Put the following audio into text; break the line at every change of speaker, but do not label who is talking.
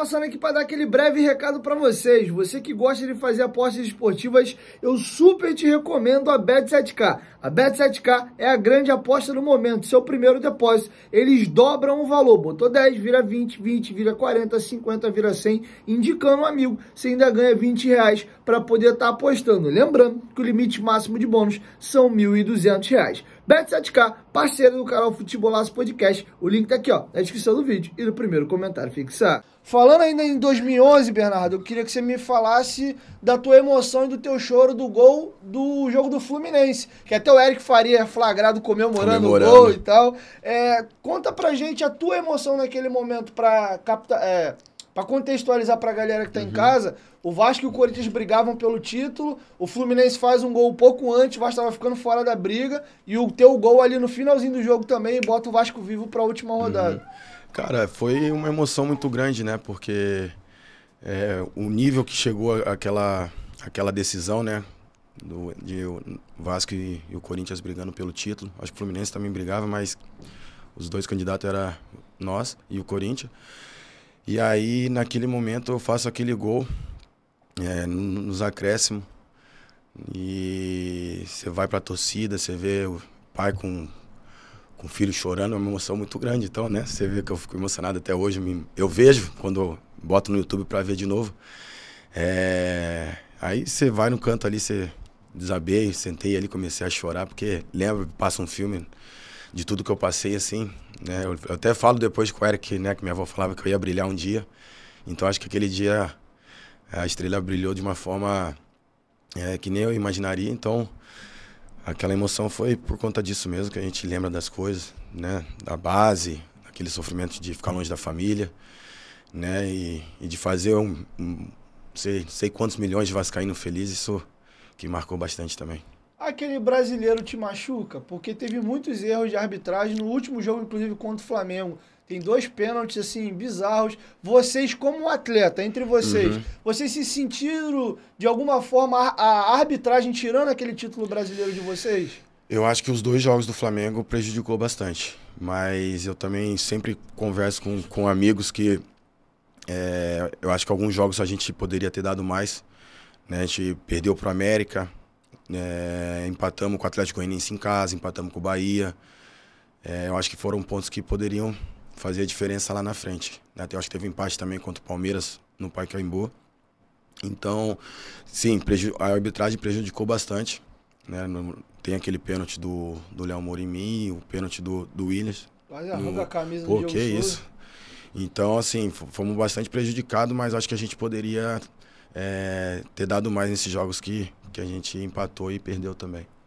passando aqui para dar aquele breve recado para vocês. Você que gosta de fazer apostas esportivas, eu super te recomendo a Bet7k. A Bet7k é a grande aposta no momento, seu primeiro depósito. Eles dobram o valor, botou 10, vira 20, 20, vira 40, 50, vira 100, indicando um amigo. Você ainda ganha 20 reais para poder estar tá apostando. Lembrando que o limite máximo de bônus são 1.200 reais. Bet7k, parceiro do canal Futebolaço Podcast. O link tá aqui, ó, na descrição do vídeo e no primeiro comentário fixado. Falando ainda em 2011, Bernardo, eu queria que você me falasse da tua emoção e do teu choro do gol do jogo do Fluminense, que até o Eric Faria flagrado comemorando, comemorando. o gol e tal. É, conta pra gente a tua emoção naquele momento pra captar. é, para contextualizar para a galera que está uhum. em casa, o Vasco e o Corinthians brigavam pelo título, o Fluminense faz um gol pouco antes, o Vasco estava ficando fora da briga, e o teu gol ali no finalzinho do jogo também bota o Vasco vivo para a última uhum. rodada. Uhum.
Cara, foi uma emoção muito grande, né? Porque é, o nível que chegou aquela, aquela decisão, né? Do, de Vasco e, e o Corinthians brigando pelo título. Acho que o Fluminense também brigava, mas os dois candidatos eram nós e o Corinthians. E aí, naquele momento, eu faço aquele gol é, nos acréscimos. E você vai para a torcida, você vê o pai com, com o filho chorando, é uma emoção muito grande. Então, né? Você vê que eu fico emocionado até hoje. Me, eu vejo quando boto no YouTube para ver de novo. É, aí você vai no canto ali, você desabei, sentei ali, comecei a chorar, porque lembra, passa um filme de tudo que eu passei, assim. Né? Eu, eu até falo depois com o Eric, né, que minha avó falava que eu ia brilhar um dia. Então acho que aquele dia eh, a estrela brilhou de uma forma é, que nem eu imaginaria. Então aquela emoção foi por conta disso mesmo que a gente lembra das coisas, né? Da base, aquele sofrimento de ficar longe da família, né? E, e de fazer um, um sei, sei quantos milhões de vascaíno felizes, isso que marcou bastante também
aquele brasileiro te machuca, porque teve muitos erros de arbitragem no último jogo, inclusive contra o Flamengo. Tem dois pênaltis, assim, bizarros. Vocês, como atleta, entre vocês, uhum. vocês se sentiram, de alguma forma, a arbitragem tirando aquele título brasileiro de vocês?
Eu acho que os dois jogos do Flamengo prejudicou bastante. Mas eu também sempre converso com, com amigos que é, eu acho que alguns jogos a gente poderia ter dado mais. Né? A gente perdeu para o América, é, empatamos com o Atlético Goianiense em casa, empatamos com o Bahia. É, eu acho que foram pontos que poderiam fazer a diferença lá na frente. Né? Eu acho que teve empate também contra o Palmeiras no Pacaembu. Então, sim, a arbitragem prejudicou bastante. Né? Tem aquele pênalti do, do Léo Moura em mim, o pênalti do, do Williams. Olha, no... a camisa Pô, do que isso. Então, assim, fomos bastante prejudicados, mas acho que a gente poderia é, ter dado mais nesses jogos que, que a gente empatou e perdeu também.